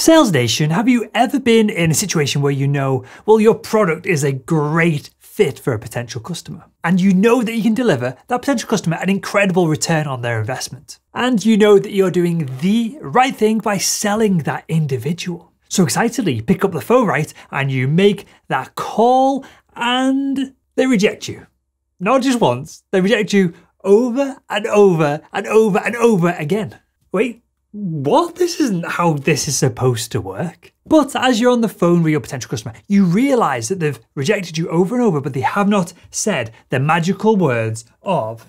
Sales Nation, have you ever been in a situation where you know, well, your product is a great fit for a potential customer? And you know that you can deliver that potential customer an incredible return on their investment. And you know that you're doing the right thing by selling that individual. So excitedly, you pick up the phone, right? And you make that call and they reject you. Not just once, they reject you over and over and over and over again. Wait, what? This isn't how this is supposed to work. But as you're on the phone with your potential customer, you realize that they've rejected you over and over, but they have not said the magical words of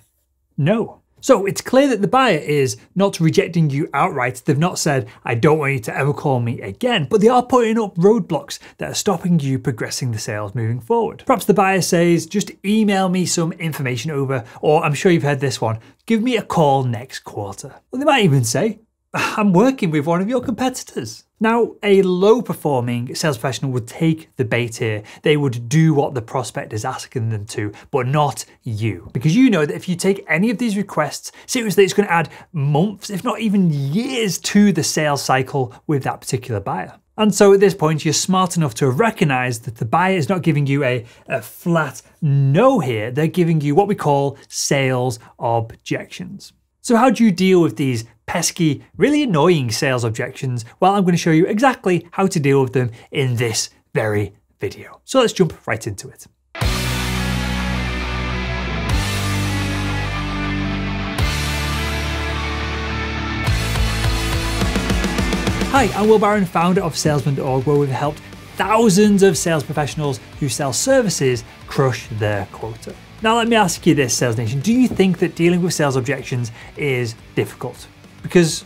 no. So it's clear that the buyer is not rejecting you outright. They've not said, I don't want you to ever call me again, but they are putting up roadblocks that are stopping you progressing the sales moving forward. Perhaps the buyer says, just email me some information over, or I'm sure you've heard this one, give me a call next quarter. Well, they might even say, I'm working with one of your competitors. Now, a low performing sales professional would take the bait here. They would do what the prospect is asking them to, but not you. Because you know that if you take any of these requests seriously, it's going to add months, if not even years, to the sales cycle with that particular buyer. And so at this point, you're smart enough to recognize that the buyer is not giving you a, a flat no here. They're giving you what we call sales objections. So how do you deal with these pesky, really annoying sales objections? Well, I'm going to show you exactly how to deal with them in this very video. So let's jump right into it. Hi, I'm Will Barron, founder of Salesman.org, where we've helped thousands of sales professionals who sell services crush their quota. Now let me ask you this, Sales Nation. Do you think that dealing with sales objections is difficult? Because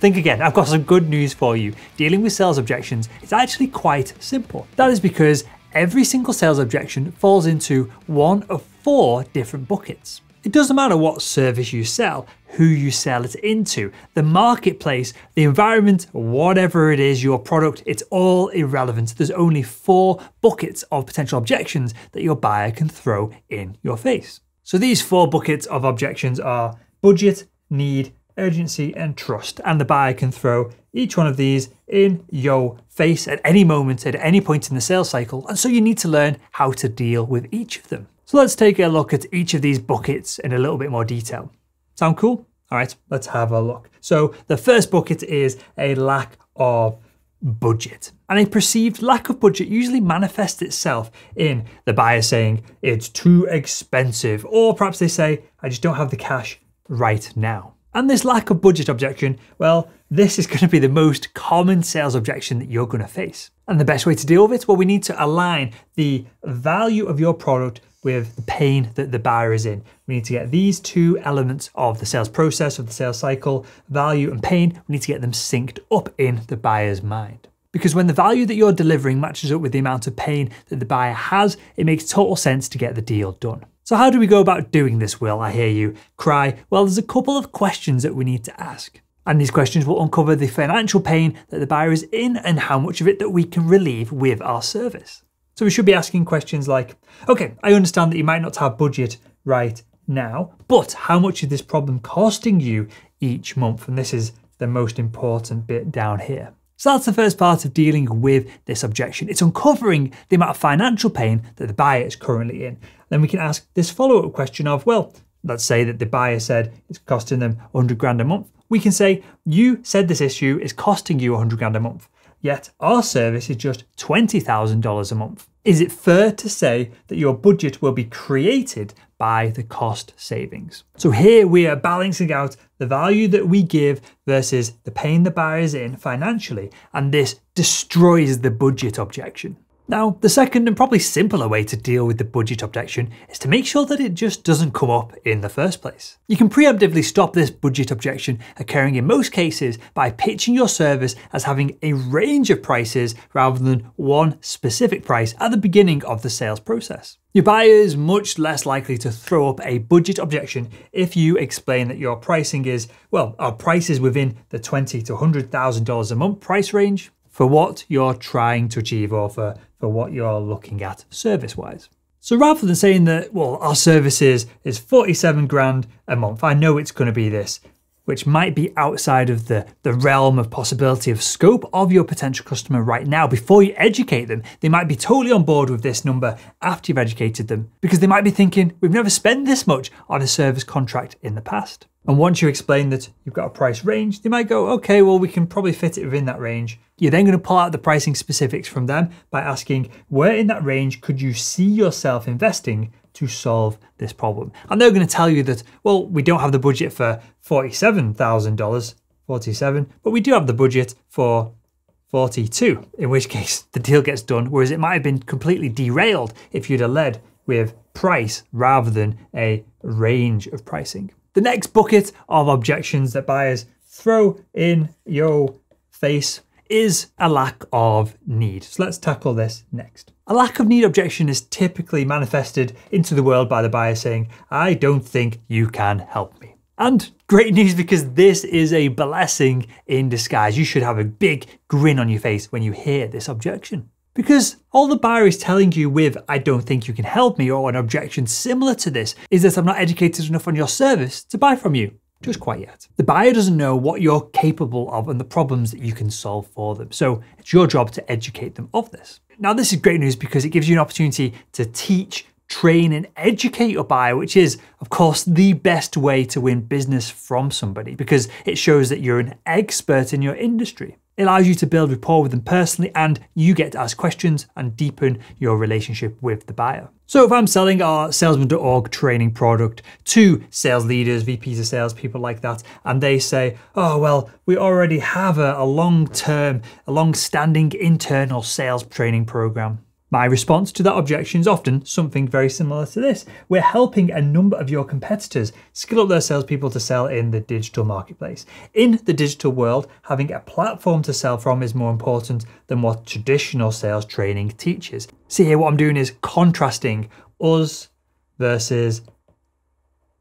Think again, I've got some good news for you. Dealing with sales objections is actually quite simple. That is because every single sales objection falls into one of four different buckets. It doesn't matter what service you sell, who you sell it into, the marketplace, the environment, whatever it is, your product, it's all irrelevant. There's only four buckets of potential objections that your buyer can throw in your face. So these four buckets of objections are budget, need, urgency, and trust. And the buyer can throw each one of these in your face at any moment, at any point in the sales cycle. And so you need to learn how to deal with each of them. So let's take a look at each of these buckets in a little bit more detail. Sound cool? All right, let's have a look. So the first bucket is a lack of budget. And a perceived lack of budget usually manifests itself in the buyer saying it's too expensive, or perhaps they say, I just don't have the cash right now. And this lack of budget objection, well, this is going to be the most common sales objection that you're going to face. And the best way to deal with it, well, we need to align the value of your product with the pain that the buyer is in. We need to get these two elements of the sales process, of the sales cycle, value and pain, we need to get them synced up in the buyer's mind. Because when the value that you're delivering matches up with the amount of pain that the buyer has, it makes total sense to get the deal done. So, how do we go about doing this, Will? I hear you cry. Well, there's a couple of questions that we need to ask. And these questions will uncover the financial pain that the buyer is in and how much of it that we can relieve with our service. So we should be asking questions like, okay, I understand that you might not have budget right now, but how much is this problem costing you each month? And this is the most important bit down here. So that's the first part of dealing with this objection. It's uncovering the amount of financial pain that the buyer is currently in. Then we can ask this follow-up question of, well, let's say that the buyer said it's costing them 100 grand a month. We can say, you said this issue is costing you 100 grand a month yet our service is just $20,000 a month. Is it fair to say that your budget will be created by the cost savings? So here we are balancing out the value that we give versus the pain the buyer is in financially, and this destroys the budget objection. Now, the second and probably simpler way to deal with the budget objection is to make sure that it just doesn't come up in the first place. You can preemptively stop this budget objection occurring in most cases by pitching your service as having a range of prices rather than one specific price at the beginning of the sales process. Your buyer is much less likely to throw up a budget objection if you explain that your pricing is, well, our price is within the $20 to $100,000 a month price range for what you're trying to achieve or for, for what you're looking at service wise. So rather than saying that, well, our services is 47 grand a month, I know it's going to be this, which might be outside of the, the realm of possibility of scope of your potential customer right now before you educate them. They might be totally on board with this number after you've educated them because they might be thinking, we've never spent this much on a service contract in the past. And once you explain that you've got a price range, they might go, okay, well, we can probably fit it within that range. You're then going to pull out the pricing specifics from them by asking, where in that range could you see yourself investing to solve this problem. And they're going to tell you that, well, we don't have the budget for $47,000, 47, but we do have the budget for 42, in which case the deal gets done, whereas it might have been completely derailed if you'd have led with price rather than a range of pricing. The next bucket of objections that buyers throw in your face is a lack of need. So let's tackle this next. A lack of need objection is typically manifested into the world by the buyer saying, I don't think you can help me. And great news because this is a blessing in disguise. You should have a big grin on your face when you hear this objection. Because all the buyer is telling you with, I don't think you can help me, or an objection similar to this, is that I'm not educated enough on your service to buy from you just quite yet. The buyer doesn't know what you're capable of and the problems that you can solve for them. So it's your job to educate them of this. Now, this is great news because it gives you an opportunity to teach, train, and educate your buyer, which is, of course, the best way to win business from somebody because it shows that you're an expert in your industry. It allows you to build rapport with them personally and you get to ask questions and deepen your relationship with the buyer. So if I'm selling our salesman.org training product to sales leaders, VPs of sales, people like that, and they say, oh, well, we already have a, a long-term, a long-standing internal sales training program. My response to that objection is often something very similar to this. We're helping a number of your competitors skill up their salespeople to sell in the digital marketplace. In the digital world, having a platform to sell from is more important than what traditional sales training teaches. See here, what I'm doing is contrasting us versus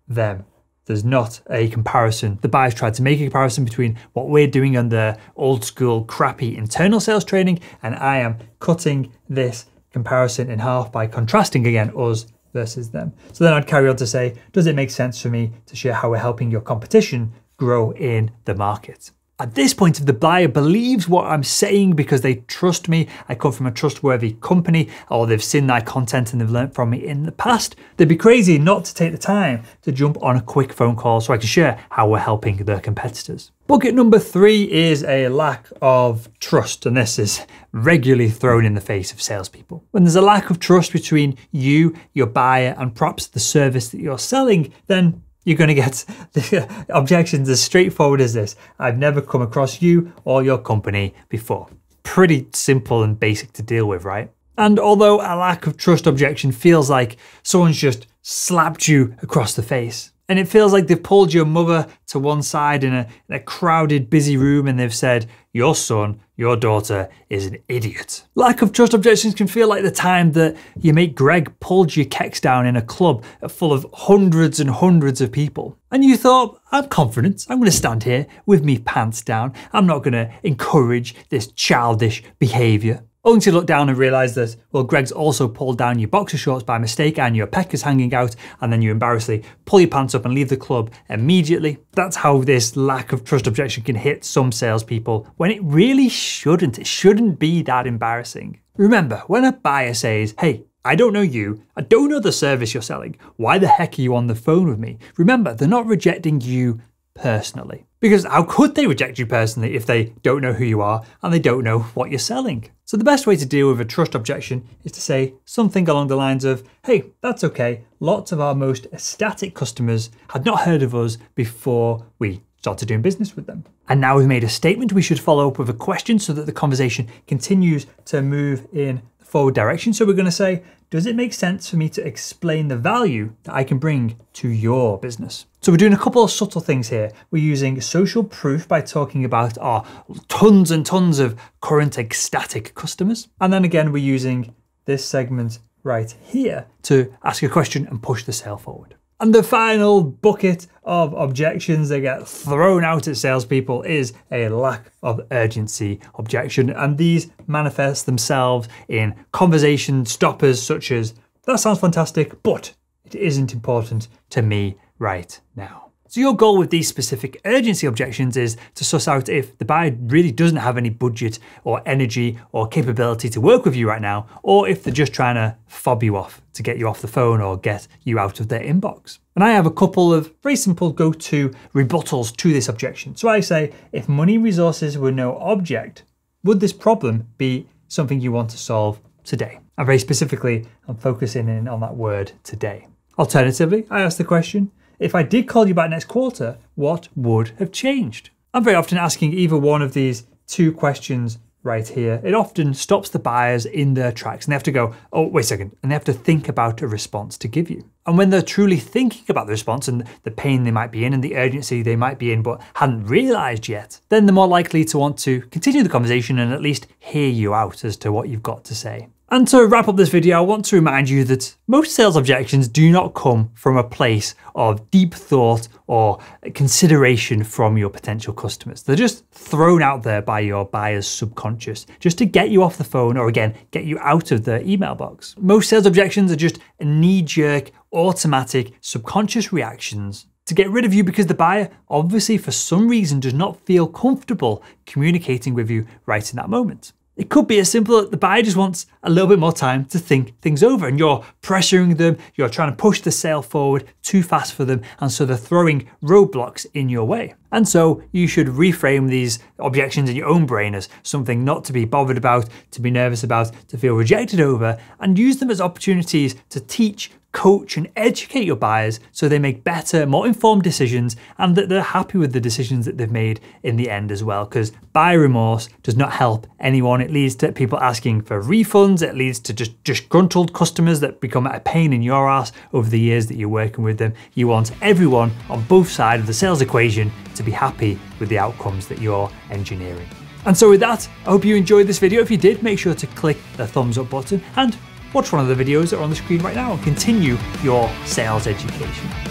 them there's not a comparison. The buyers tried to make a comparison between what we're doing on the old school crappy internal sales training and I am cutting this comparison in half by contrasting again us versus them. So then I'd carry on to say, does it make sense for me to share how we're helping your competition grow in the market? At this point, if the buyer believes what I'm saying because they trust me, I come from a trustworthy company, or they've seen my content and they've learnt from me in the past, they'd be crazy not to take the time to jump on a quick phone call so I can share how we're helping their competitors. Bucket number three is a lack of trust, and this is regularly thrown in the face of salespeople. When there's a lack of trust between you, your buyer, and perhaps the service that you're selling, then you're going to get the objections as straightforward as this. I've never come across you or your company before. Pretty simple and basic to deal with, right? And although a lack of trust objection feels like someone's just slapped you across the face, and it feels like they've pulled your mother to one side in a, in a crowded, busy room and they've said, your son, your daughter is an idiot. Lack of trust objections can feel like the time that your mate Greg pulled your keks down in a club full of hundreds and hundreds of people. And you thought, I'm confident, I'm going to stand here with me pants down, I'm not going to encourage this childish behaviour only to look down and realise that, well, Greg's also pulled down your boxer shorts by mistake and your peck is hanging out, and then you embarrassingly pull your pants up and leave the club immediately. That's how this lack of trust objection can hit some salespeople when it really shouldn't. It shouldn't be that embarrassing. Remember, when a buyer says, hey, I don't know you. I don't know the service you're selling. Why the heck are you on the phone with me? Remember, they're not rejecting you personally. Because how could they reject you personally if they don't know who you are and they don't know what you're selling? So the best way to deal with a trust objection is to say something along the lines of, hey, that's okay, lots of our most ecstatic customers had not heard of us before we started doing business with them. And now we've made a statement, we should follow up with a question so that the conversation continues to move in the forward direction. So we're going to say, does it make sense for me to explain the value that I can bring to your business? So we're doing a couple of subtle things here. We're using social proof by talking about our tons and tons of current ecstatic customers. And then again, we're using this segment right here to ask a question and push the sale forward. And the final bucket of objections that get thrown out at salespeople is a lack of urgency objection. And these manifest themselves in conversation stoppers such as, that sounds fantastic, but it isn't important to me right now. So your goal with these specific urgency objections is to suss out if the buyer really doesn't have any budget or energy or capability to work with you right now, or if they're just trying to fob you off to get you off the phone or get you out of their inbox. And I have a couple of very simple go-to rebuttals to this objection. So I say, if money resources were no object, would this problem be something you want to solve today? And very specifically, I'm focusing in on that word today. Alternatively, I ask the question, if I did call you back next quarter, what would have changed? I'm very often asking either one of these two questions right here. It often stops the buyers in their tracks and they have to go, oh, wait a second, and they have to think about a response to give you. And when they're truly thinking about the response and the pain they might be in and the urgency they might be in but hadn't realized yet, then they're more likely to want to continue the conversation and at least hear you out as to what you've got to say. And to wrap up this video, I want to remind you that most sales objections do not come from a place of deep thought or consideration from your potential customers. They're just thrown out there by your buyer's subconscious just to get you off the phone or again, get you out of the email box. Most sales objections are just knee jerk, automatic, subconscious reactions to get rid of you because the buyer obviously for some reason does not feel comfortable communicating with you right in that moment. It could be as simple as the buyer just wants a little bit more time to think things over and you're pressuring them, you're trying to push the sale forward too fast for them, and so they're throwing roadblocks in your way. And so you should reframe these objections in your own brain as something not to be bothered about, to be nervous about, to feel rejected over, and use them as opportunities to teach coach and educate your buyers so they make better, more informed decisions and that they're happy with the decisions that they've made in the end as well. Because buyer remorse does not help anyone. It leads to people asking for refunds. It leads to just disgruntled customers that become a pain in your ass over the years that you're working with them. You want everyone on both sides of the sales equation to be happy with the outcomes that you're engineering. And so with that, I hope you enjoyed this video. If you did, make sure to click the thumbs up button and Watch one of the videos that are on the screen right now and continue your sales education.